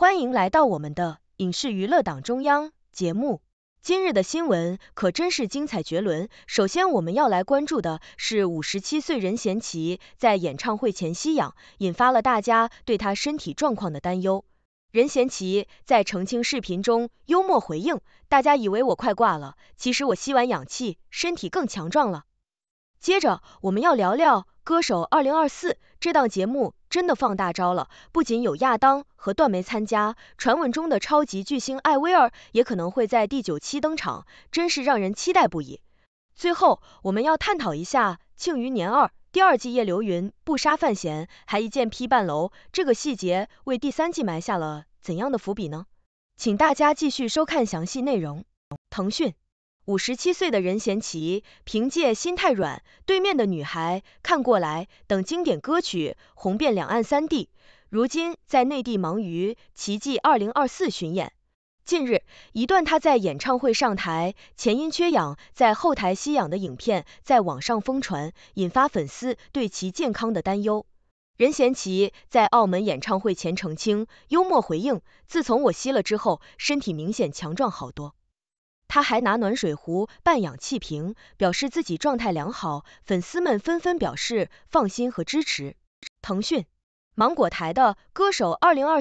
欢迎来到我们的影视娱乐党中央节目。今日的新闻可真是精彩绝伦。首先，我们要来关注的是五十七岁任贤齐在演唱会前吸氧，引发了大家对他身体状况的担忧。任贤齐在澄清视频中幽默回应：“大家以为我快挂了，其实我吸完氧气，身体更强壮了。”接着，我们要聊聊《歌手二零二四》这档节目。真的放大招了，不仅有亚当和段梅参加，传闻中的超级巨星艾薇儿也可能会在第九期登场，真是让人期待不已。最后，我们要探讨一下《庆余年二》第二季叶流云不杀范闲，还一剑劈半楼这个细节，为第三季埋下了怎样的伏笔呢？请大家继续收看详细内容。腾讯。五十七岁的任贤齐凭借《心太软》《对面的女孩看过来》等经典歌曲红遍两岸三地，如今在内地忙于《奇迹二零二四》巡演。近日，一段他在演唱会上台前因缺氧在后台吸氧的影片在网上疯传，引发粉丝对其健康的担忧。任贤齐在澳门演唱会前澄清，幽默回应：“自从我吸了之后，身体明显强壮好多。”他还拿暖水壶拌氧气瓶，表示自己状态良好，粉丝们纷纷表示放心和支持。腾讯、芒果台的《歌手2024》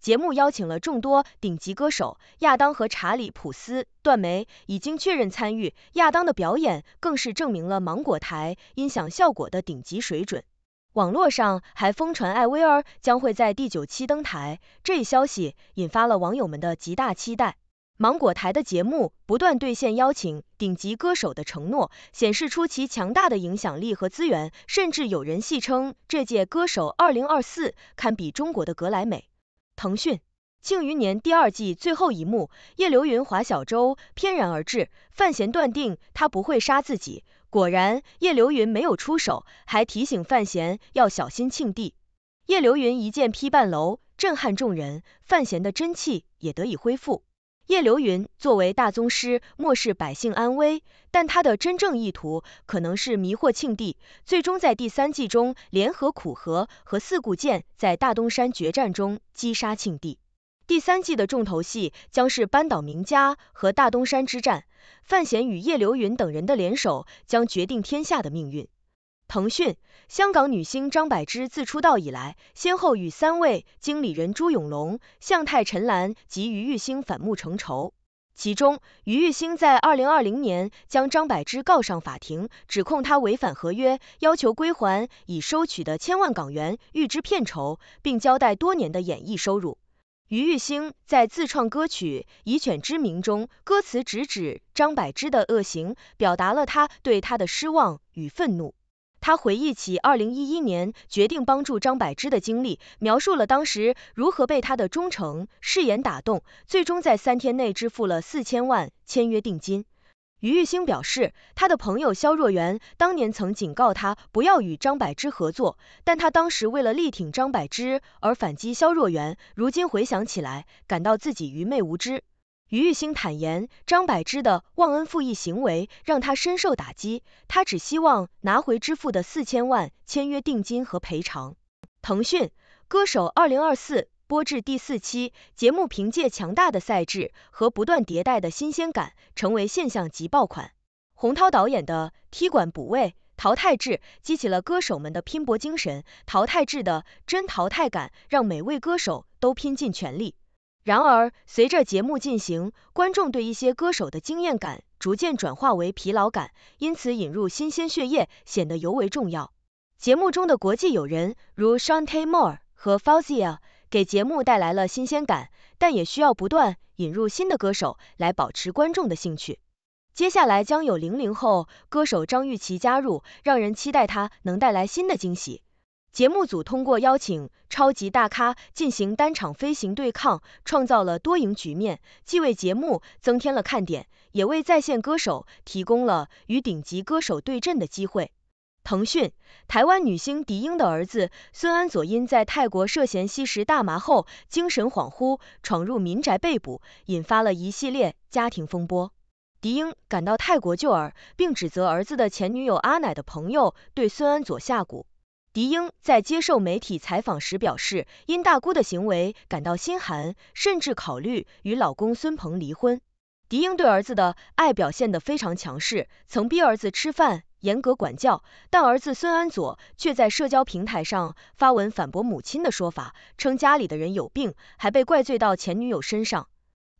节目邀请了众多顶级歌手，亚当和查理·普斯、段梅已经确认参与，亚当的表演更是证明了芒果台音响效果的顶级水准。网络上还疯传艾薇儿将会在第九期登台，这一消息引发了网友们的极大期待。芒果台的节目不断兑现邀请顶级歌手的承诺，显示出其强大的影响力和资源，甚至有人戏称这届歌手二零二四堪比中国的格莱美。腾讯，《庆余年》第二季最后一幕，叶流云划小舟翩然而至，范闲断定他不会杀自己，果然叶流云没有出手，还提醒范闲要小心庆帝。叶流云一剑劈半楼，震撼众人，范闲的真气也得以恢复。叶流云作为大宗师，漠视百姓安危，但他的真正意图可能是迷惑庆帝，最终在第三季中联合苦荷和四顾剑，在大东山决战中击杀庆帝。第三季的重头戏将是扳倒名家和大东山之战，范闲与叶流云等人的联手将决定天下的命运。腾讯，香港女星张柏芝自出道以来，先后与三位经理人朱永龙、向太陈岚及余玉兴反目成仇。其中，余玉兴在2020年将张柏芝告上法庭，指控她违反合约，要求归还已收取的千万港元预支片酬，并交代多年的演艺收入。余玉兴在自创歌曲《以犬之名》中，歌词直指张柏芝的恶行，表达了他对她的失望与愤怒。他回忆起二零一一年决定帮助张柏芝的经历，描述了当时如何被她的忠诚誓言打动，最终在三天内支付了四千万签约定金。于玉兴表示，他的朋友肖若元当年曾警告他不要与张柏芝合作，但他当时为了力挺张柏芝而反击肖若元，如今回想起来，感到自己愚昧无知。于毅星坦言，张柏芝的忘恩负义行为让他深受打击，他只希望拿回支付的四千万签约定金和赔偿。腾讯《歌手》二零二四播至第四期，节目凭借强大的赛制和不断迭代的新鲜感，成为现象级爆款。洪涛导演的踢馆补位淘汰制激起了歌手们的拼搏精神，淘汰制的真淘汰感让每位歌手都拼尽全力。然而，随着节目进行，观众对一些歌手的惊艳感逐渐转化为疲劳感，因此引入新鲜血液显得尤为重要。节目中的国际友人如 Sean Taylor 和 f a u z i a 给节目带来了新鲜感，但也需要不断引入新的歌手来保持观众的兴趣。接下来将有零零后歌手张钰琪加入，让人期待她能带来新的惊喜。节目组通过邀请超级大咖进行单场飞行对抗，创造了多赢局面，既为节目增添了看点，也为在线歌手提供了与顶级歌手对阵的机会。腾讯，台湾女星狄莺的儿子孙安佐因在泰国涉嫌吸食大麻后精神恍惚，闯入民宅被捕，引发了一系列家庭风波。狄莺赶到泰国救儿，并指责儿子的前女友阿奶的朋友对孙安佐下蛊。狄英在接受媒体采访时表示，因大姑的行为感到心寒，甚至考虑与老公孙鹏离婚。狄英对儿子的爱表现得非常强势，曾逼儿子吃饭，严格管教。但儿子孙安佐却在社交平台上发文反驳母亲的说法，称家里的人有病，还被怪罪到前女友身上。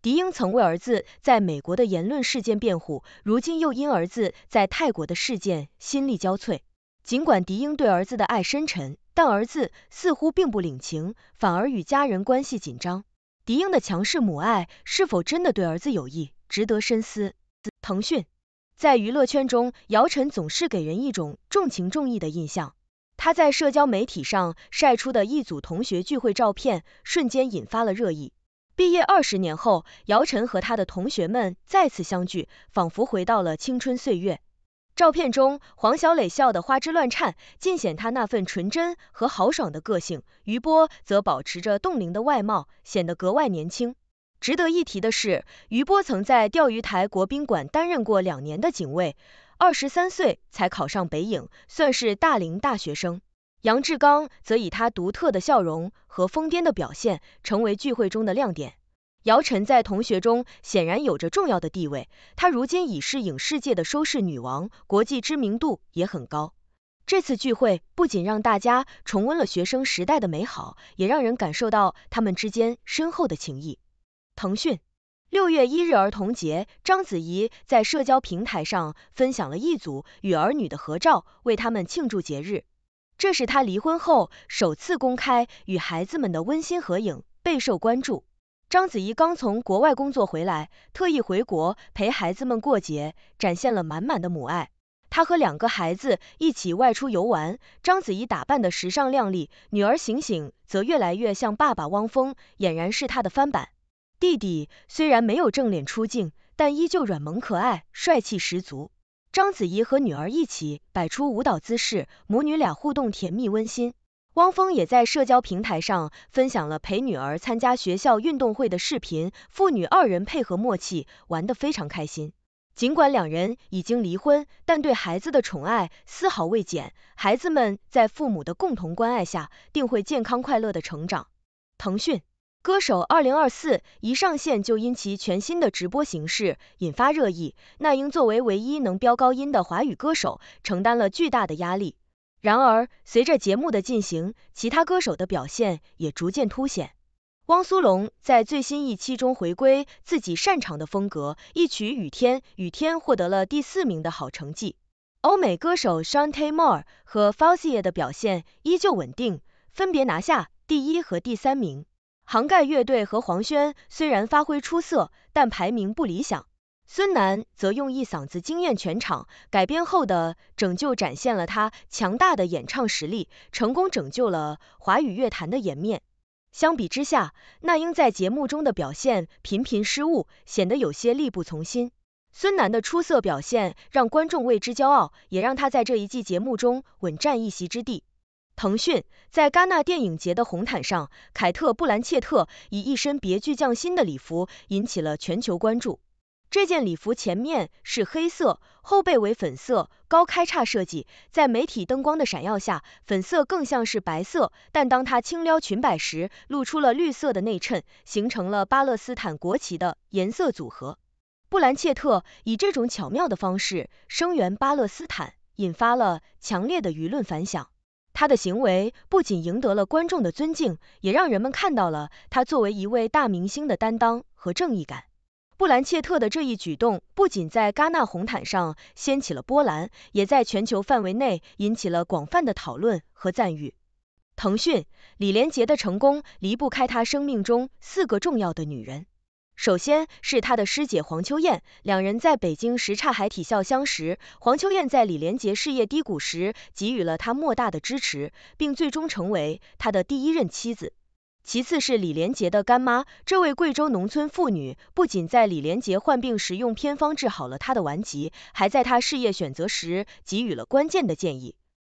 狄英曾为儿子在美国的言论事件辩护，如今又因儿子在泰国的事件心力交瘁。尽管狄英对儿子的爱深沉，但儿子似乎并不领情，反而与家人关系紧张。狄英的强势母爱是否真的对儿子有益，值得深思。腾讯在娱乐圈中，姚晨总是给人一种重情重义的印象。她在社交媒体上晒出的一组同学聚会照片，瞬间引发了热议。毕业二十年后，姚晨和他的同学们再次相聚，仿佛回到了青春岁月。照片中，黄小磊笑得花枝乱颤，尽显他那份纯真和豪爽的个性。余波则保持着冻龄的外貌，显得格外年轻。值得一提的是，余波曾在钓鱼台国宾馆担任过两年的警卫，二十三岁才考上北影，算是大龄大学生。杨志刚则以他独特的笑容和疯癫的表现，成为聚会中的亮点。姚晨在同学中显然有着重要的地位，她如今已是影视界的收视女王，国际知名度也很高。这次聚会不仅让大家重温了学生时代的美好，也让人感受到他们之间深厚的情谊。腾讯六月一日儿童节，章子怡在社交平台上分享了一组与儿女的合照，为他们庆祝节日。这是她离婚后首次公开与孩子们的温馨合影，备受关注。章子怡刚从国外工作回来，特意回国陪孩子们过节，展现了满满的母爱。她和两个孩子一起外出游玩，章子怡打扮的时尚靓丽，女儿醒醒则越来越像爸爸汪峰，俨然是他的翻版。弟弟虽然没有正脸出镜，但依旧软萌可爱，帅气十足。章子怡和女儿一起摆出舞蹈姿势，母女俩互动甜蜜温馨。汪峰也在社交平台上分享了陪女儿参加学校运动会的视频，父女二人配合默契，玩得非常开心。尽管两人已经离婚，但对孩子的宠爱丝毫未减。孩子们在父母的共同关爱下，定会健康快乐的成长。腾讯，歌手二零二四一上线就因其全新的直播形式引发热议，那英作为唯一能飙高音的华语歌手，承担了巨大的压力。然而，随着节目的进行，其他歌手的表现也逐渐凸显。汪苏泷在最新一期中回归自己擅长的风格，一曲《雨天》，雨天获得了第四名的好成绩。欧美歌手 s h a n t y Moore 和 Falsie 的表现依旧稳定，分别拿下第一和第三名。杭盖乐队和黄轩虽然发挥出色，但排名不理想。孙楠则用一嗓子惊艳全场，改编后的《拯救》展现了他强大的演唱实力，成功拯救了华语乐坛的颜面。相比之下，那英在节目中的表现频频失误，显得有些力不从心。孙楠的出色表现让观众为之骄傲，也让他在这一季节目中稳占一席之地。腾讯在戛纳电影节的红毯上，凯特·布兰切特以一身别具匠心的礼服引起了全球关注。这件礼服前面是黑色，后背为粉色，高开叉设计，在媒体灯光的闪耀下，粉色更像是白色，但当她轻撩裙摆时，露出了绿色的内衬，形成了巴勒斯坦国旗的颜色组合。布兰切特以这种巧妙的方式声援巴勒斯坦，引发了强烈的舆论反响。她的行为不仅赢得了观众的尊敬，也让人们看到了她作为一位大明星的担当和正义感。布兰切特的这一举动不仅在戛纳红毯上掀起了波澜，也在全球范围内引起了广泛的讨论和赞誉。腾讯，李连杰的成功离不开他生命中四个重要的女人。首先是他的师姐黄秋燕，两人在北京什刹海体校相识。黄秋燕在李连杰事业低谷时给予了他莫大的支持，并最终成为他的第一任妻子。其次是李连杰的干妈，这位贵州农村妇女不仅在李连杰患病时用偏方治好了他的顽疾，还在他事业选择时给予了关键的建议。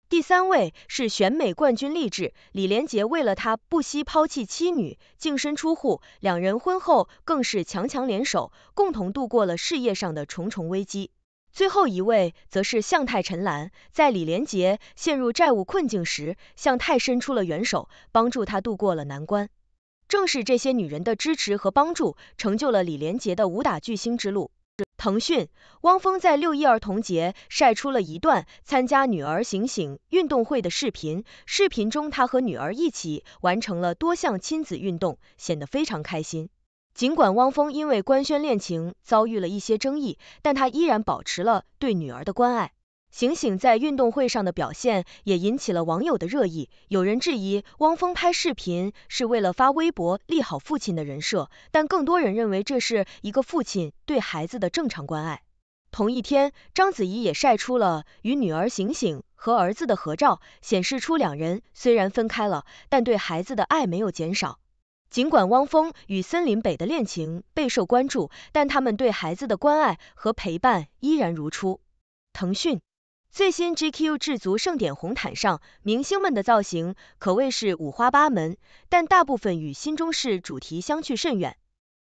第三位是选美冠军励志，李连杰为了她不惜抛弃妻女，净身出户，两人婚后更是强强联手，共同度过了事业上的重重危机。最后一位则是向太陈岚，在李连杰陷入债务困境时，向太伸出了援手，帮助他度过了难关。正是这些女人的支持和帮助，成就了李连杰的武打巨星之路。腾讯，汪峰在六一儿童节晒出了一段参加女儿醒醒运动会的视频，视频中他和女儿一起完成了多项亲子运动，显得非常开心。尽管汪峰因为官宣恋情遭遇了一些争议，但他依然保持了对女儿的关爱。醒醒在运动会上的表现也引起了网友的热议，有人质疑汪峰拍视频是为了发微博利好父亲的人设，但更多人认为这是一个父亲对孩子的正常关爱。同一天，章子怡也晒出了与女儿醒醒和儿子的合照，显示出两人虽然分开了，但对孩子的爱没有减少。尽管汪峰与森林北的恋情备受关注，但他们对孩子的关爱和陪伴依然如初。腾讯最新 GQ 制足盛典红毯上，明星们的造型可谓是五花八门，但大部分与新中式主题相去甚远。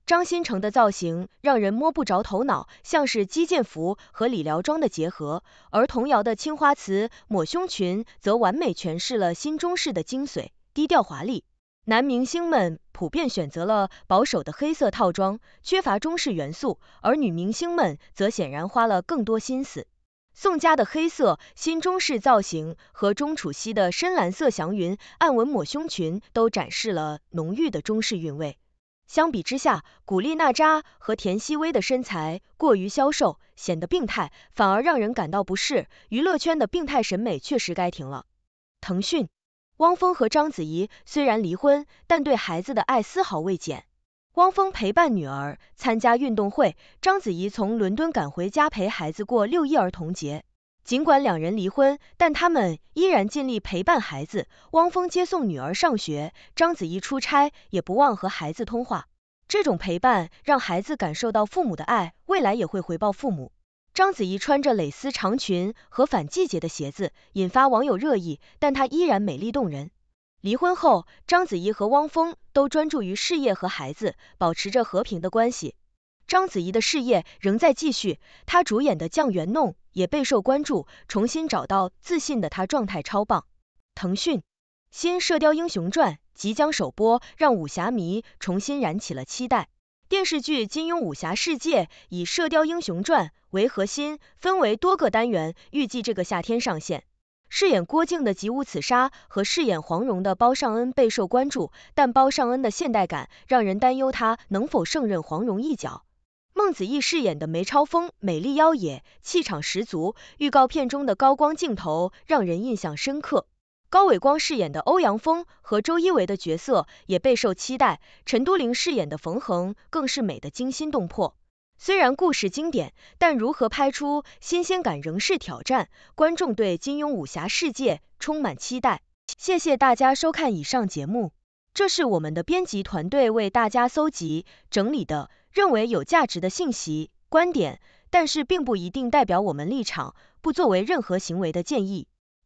张新成的造型让人摸不着头脑，像是击剑服和理疗装的结合；而童谣的青花瓷抹胸裙则完美诠释了新中式的精髓，低调华丽。男明星们普遍选择了保守的黑色套装，缺乏中式元素，而女明星们则显然花了更多心思。宋佳的黑色新中式造型和钟楚曦的深蓝色祥云暗纹抹胸裙都展示了浓郁的中式韵味。相比之下，古力娜扎和田曦薇的身材过于消瘦，显得病态，反而让人感到不适。娱乐圈的病态审美确实该停了。腾讯。汪峰和章子怡虽然离婚，但对孩子的爱丝毫未减。汪峰陪伴女儿参加运动会，章子怡从伦敦赶回家陪孩子过六一儿童节。尽管两人离婚，但他们依然尽力陪伴孩子。汪峰接送女儿上学，章子怡出差也不忘和孩子通话。这种陪伴让孩子感受到父母的爱，未来也会回报父母。章子怡穿着蕾丝长裙和反季节的鞋子，引发网友热议，但她依然美丽动人。离婚后，章子怡和汪峰都专注于事业和孩子，保持着和平的关系。章子怡的事业仍在继续，她主演的《将园弄》也备受关注。重新找到自信的她，状态超棒。腾讯新《射雕英雄传》即将首播，让武侠迷重新燃起了期待。电视剧《金庸武侠世界》以《射雕英雄传》为核心，分为多个单元，预计这个夏天上线。饰演郭靖的吉武此沙和饰演黄蓉的包上恩备受关注，但包上恩的现代感让人担忧他能否胜任黄蓉一角。孟子义饰演的梅超风美丽妖冶，气场十足，预告片中的高光镜头让人印象深刻。高伟光饰演的欧阳锋和周一围的角色也备受期待，陈都灵饰演的冯衡更是美得惊心动魄。虽然故事经典，但如何拍出新鲜感仍是挑战。观众对金庸武侠世界充满期待。谢谢大家收看以上节目，这是我们的编辑团队为大家搜集整理的，认为有价值的信息、观点，但是并不一定代表我们立场，不作为任何行为的建议。